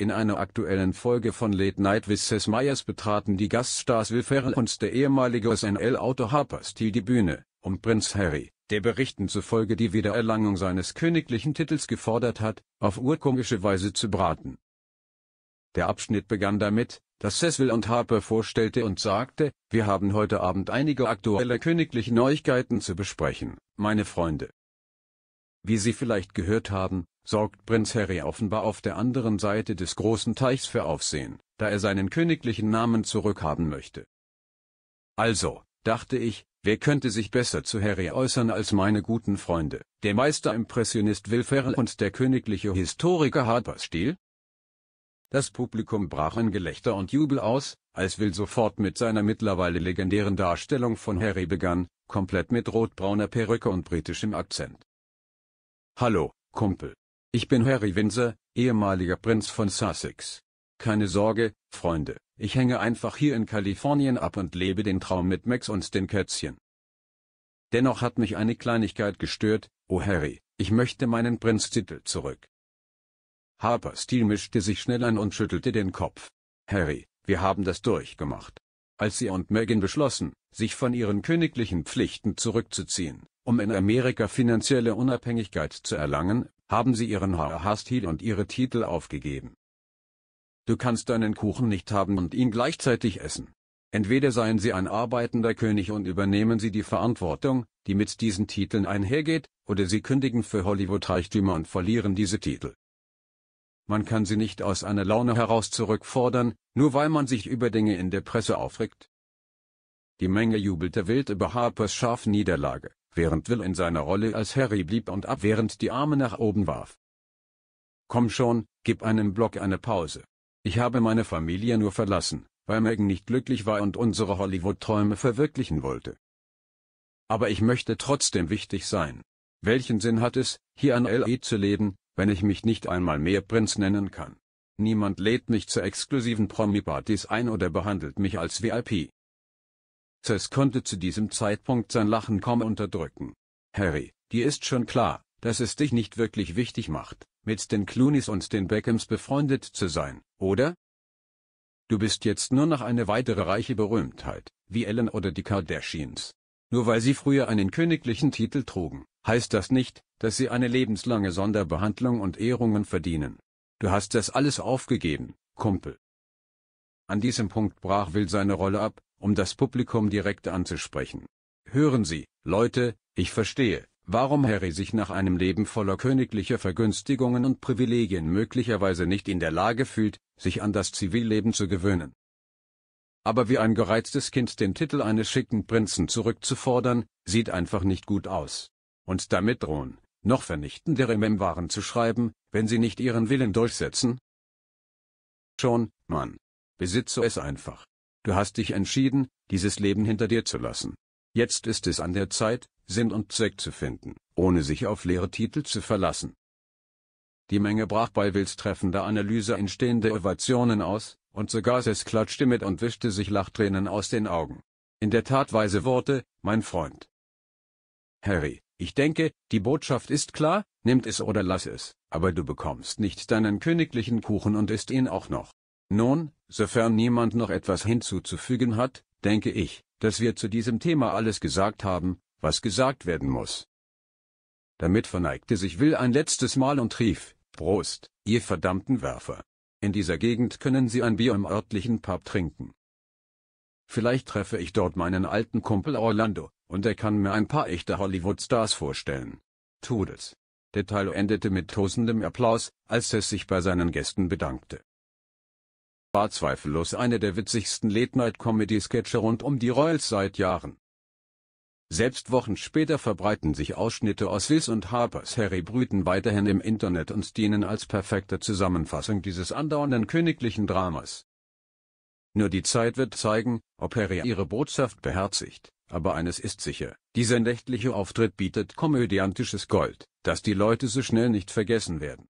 In einer aktuellen Folge von Late Night with Seth Meyers betraten die Gaststars Will Ferrell und der ehemalige snl auto Harper Steele die Bühne, um Prinz Harry, der Berichten zufolge die Wiedererlangung seines königlichen Titels gefordert hat, auf urkomische Weise zu braten. Der Abschnitt begann damit, dass Cecil und Harper vorstellte und sagte, wir haben heute Abend einige aktuelle königliche Neuigkeiten zu besprechen, meine Freunde. Wie Sie vielleicht gehört haben, sorgt Prinz Harry offenbar auf der anderen Seite des großen Teichs für Aufsehen, da er seinen königlichen Namen zurückhaben möchte. Also, dachte ich, wer könnte sich besser zu Harry äußern als meine guten Freunde, der Meisterimpressionist Will Ferrell und der königliche Historiker Harper Steele? Das Publikum brach in Gelächter und Jubel aus, als Will sofort mit seiner mittlerweile legendären Darstellung von Harry begann, komplett mit rotbrauner Perücke und britischem Akzent. Hallo, Kumpel. Ich bin Harry Windsor, ehemaliger Prinz von Sussex. Keine Sorge, Freunde, ich hänge einfach hier in Kalifornien ab und lebe den Traum mit Max und den Kätzchen. Dennoch hat mich eine Kleinigkeit gestört, oh Harry, ich möchte meinen Prinztitel zurück. Harper Steele mischte sich schnell ein und schüttelte den Kopf. Harry, wir haben das durchgemacht. Als sie und Megan beschlossen, sich von ihren königlichen Pflichten zurückzuziehen, um in Amerika finanzielle Unabhängigkeit zu erlangen, haben sie ihren HH-Stil und ihre Titel aufgegeben. Du kannst deinen Kuchen nicht haben und ihn gleichzeitig essen. Entweder seien sie ein arbeitender König und übernehmen sie die Verantwortung, die mit diesen Titeln einhergeht, oder sie kündigen für Hollywood-Reichtümer und verlieren diese Titel. Man kann sie nicht aus einer Laune heraus zurückfordern, nur weil man sich über Dinge in der Presse aufregt. Die Menge jubelte wild über Harpers scharfe Niederlage während Will in seiner Rolle als Harry blieb und abwehrend die Arme nach oben warf. Komm schon, gib einem Block eine Pause. Ich habe meine Familie nur verlassen, weil Megan nicht glücklich war und unsere Hollywood-Träume verwirklichen wollte. Aber ich möchte trotzdem wichtig sein. Welchen Sinn hat es, hier an L.E. zu leben, wenn ich mich nicht einmal mehr Prinz nennen kann? Niemand lädt mich zu exklusiven Promi-Partys ein oder behandelt mich als VIP. Cess konnte zu diesem Zeitpunkt sein Lachen kaum unterdrücken. Harry, dir ist schon klar, dass es dich nicht wirklich wichtig macht, mit den Clooneys und den Beckhams befreundet zu sein, oder? Du bist jetzt nur noch eine weitere reiche Berühmtheit, wie Ellen oder die Kardashians. Nur weil sie früher einen königlichen Titel trugen, heißt das nicht, dass sie eine lebenslange Sonderbehandlung und Ehrungen verdienen. Du hast das alles aufgegeben, Kumpel. An diesem Punkt brach Will seine Rolle ab, um das Publikum direkt anzusprechen. Hören Sie, Leute, ich verstehe, warum Harry sich nach einem Leben voller königlicher Vergünstigungen und Privilegien möglicherweise nicht in der Lage fühlt, sich an das Zivilleben zu gewöhnen. Aber wie ein gereiztes Kind den Titel eines schicken Prinzen zurückzufordern, sieht einfach nicht gut aus. Und damit drohen, noch vernichtendere Memoiren zu schreiben, wenn sie nicht ihren Willen durchsetzen? Schon, Mann. Besitze es einfach. Du hast dich entschieden, dieses Leben hinter dir zu lassen. Jetzt ist es an der Zeit, Sinn und Zweck zu finden, ohne sich auf leere Titel zu verlassen. Die Menge brach bei Wills treffender Analyse in stehende Ovationen aus, und sogar Sess klatschte mit und wischte sich Lachtränen aus den Augen. In der Tat weise Worte, mein Freund. Harry, ich denke, die Botschaft ist klar, nimmt es oder lass es, aber du bekommst nicht deinen königlichen Kuchen und isst ihn auch noch. Nun, sofern niemand noch etwas hinzuzufügen hat, denke ich, dass wir zu diesem Thema alles gesagt haben, was gesagt werden muss. Damit verneigte sich Will ein letztes Mal und rief, Prost, ihr verdammten Werfer. In dieser Gegend können Sie ein Bier im örtlichen Pub trinken. Vielleicht treffe ich dort meinen alten Kumpel Orlando, und er kann mir ein paar echte Hollywood-Stars vorstellen. Tudels. Der Teil endete mit tosendem Applaus, als es sich bei seinen Gästen bedankte war zweifellos eine der witzigsten Late-Night-Comedy-Sketche rund um die Royals seit Jahren. Selbst Wochen später verbreiten sich Ausschnitte aus Liz und Harpers Harry Brüten weiterhin im Internet und dienen als perfekte Zusammenfassung dieses andauernden königlichen Dramas. Nur die Zeit wird zeigen, ob Harry ihre Botschaft beherzigt, aber eines ist sicher, dieser nächtliche Auftritt bietet komödiantisches Gold, das die Leute so schnell nicht vergessen werden.